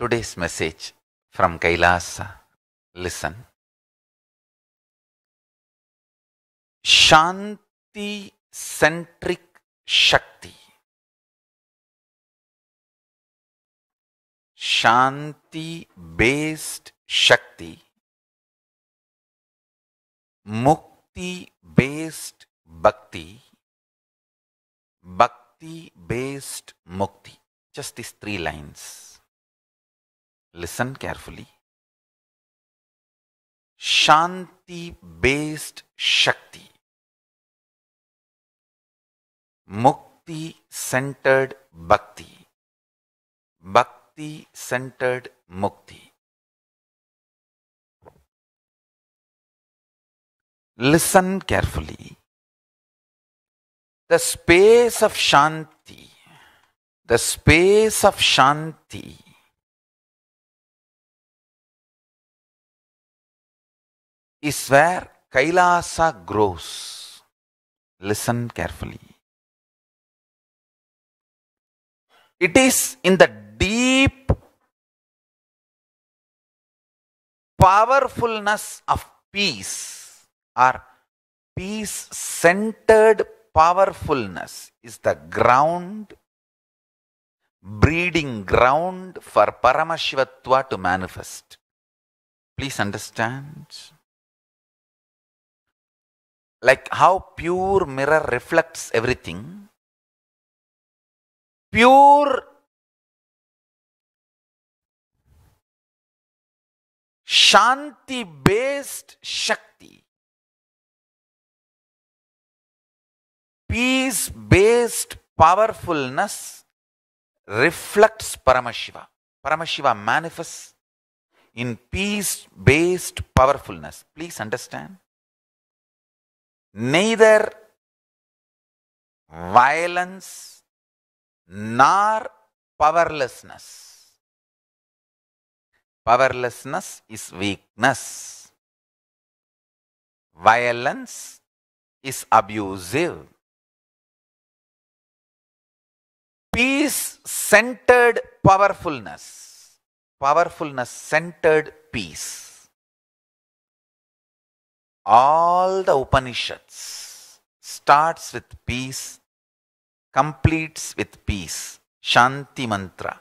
today's message from Kailasa. Listen. Shanti centric Shakti. Shanti based Shakti. Mukti based Bhakti. Bhakti based Mukti. Just these three lines. Listen carefully. Shanti based Shakti. Mukti centered Bhakti. Bhakti centered Mukti. Listen carefully. The space of Shanti, the space of Shanti is where Kailasa grows. Listen carefully. It is in the deep powerfulness of peace or peace centered powerfulness is the ground, breeding ground for Paramashivatva to manifest. Please understand like how pure mirror reflects everything, pure Shanti based Shakti, peace based powerfulness reflects Paramashiva. Paramashiva manifests in peace based powerfulness. Please understand neither violence nor powerlessness. Powerlessness is weakness. Violence is abusive. Peace centered powerfulness. Powerfulness centered peace all the Upanishads starts with peace, completes with peace. Shanti mantra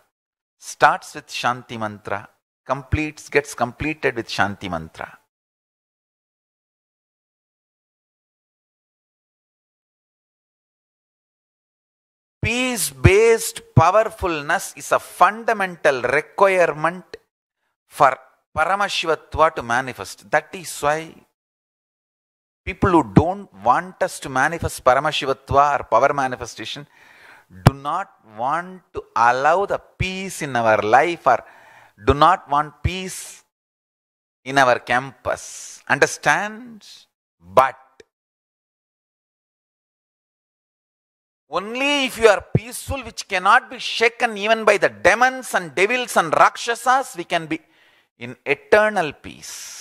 starts with Shanti mantra, completes, gets completed with Shanti mantra. Peace based powerfulness is a fundamental requirement for Paramashivatva to manifest. That is why people who don't want us to manifest Paramashivatva or power manifestation do not want to allow the peace in our life or do not want peace in our campus. Understand? But only if you are peaceful, which cannot be shaken even by the demons and devils and rakshasas, we can be in eternal peace.